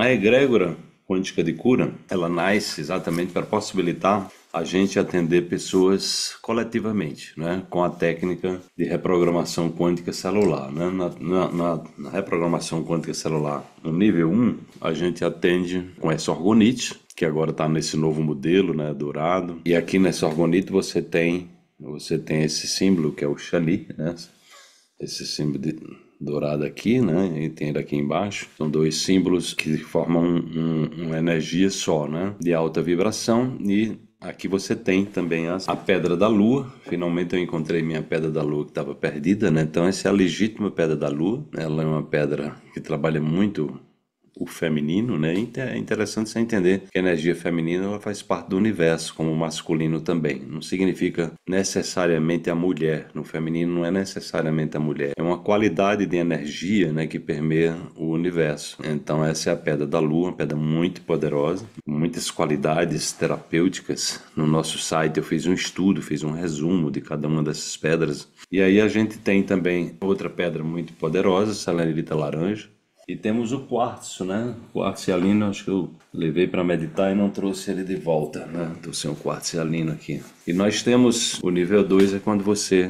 A egrégora quântica de cura, ela nasce exatamente para possibilitar a gente atender pessoas coletivamente, né, com a técnica de reprogramação quântica celular. Né? Na, na, na reprogramação quântica celular, no nível 1, a gente atende com essa orgonite, que agora está nesse novo modelo, né, dourado. E aqui nessa orgonite você tem você tem esse símbolo que é o Xani, né? Esse símbolo de dourada aqui, né? E tem aqui embaixo. São dois símbolos que formam um, uma energia só, né? De alta vibração e Aqui você tem também a, Pedra da Lua. Finalmente eu encontrei minha Pedra da Lua que estava perdida, né? Então essa é a legítima Pedra da Lua. Ela é uma pedra que trabalha muito o feminino, né? É interessante você entender que a energia feminina ela faz parte do universo, como o masculino também. Não significa necessariamente a mulher. No feminino não é necessariamente a mulher. É uma qualidade de energia, né, que permeia o universo. Então essa é a pedra da lua, uma pedra muito poderosa, muitas qualidades terapêuticas. No nosso site eu fiz um estudo, fiz um resumo de cada uma dessas pedras. E aí a gente tem também outra pedra muito poderosa, a Selenita laranja e temos o quartzo, né? O quartzo alino, acho que eu levei para meditar e não trouxe ele de volta, né? Trouxe um quartzo e alino aqui. E nós temos o nível 2 é quando você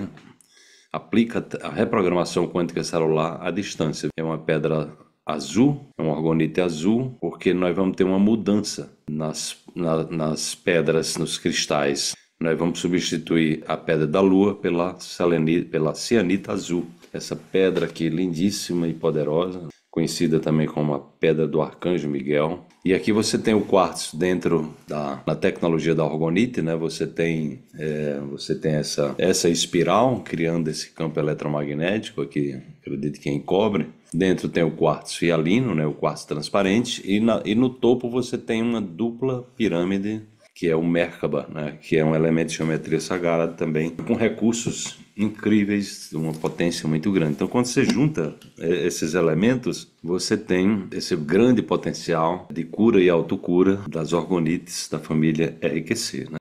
aplica a reprogramação quântica celular à distância. É uma pedra azul, é um orgonite azul, porque nós vamos ter uma mudança nas, na, nas pedras, nos cristais. Nós vamos substituir a pedra da lua pela, selenita, pela cianita azul. Essa pedra aqui lindíssima e poderosa, conhecida também como a Pedra do Arcanjo Miguel. E aqui você tem o quartzo dentro da na tecnologia da orgonite, né? Você tem é, você tem essa essa espiral criando esse campo eletromagnético aqui, acredito que é em cobre. Dentro tem o quartzo fialino, né? O quartzo transparente e, na, e no topo você tem uma dupla pirâmide que é o Merkaba, né? Que é um elemento de geometria sagrada também com recursos incríveis, de uma potência muito grande. Então, quando você junta é, esses elementos, você tem esse grande potencial de cura e autocura das orgonites da família RQC. Né?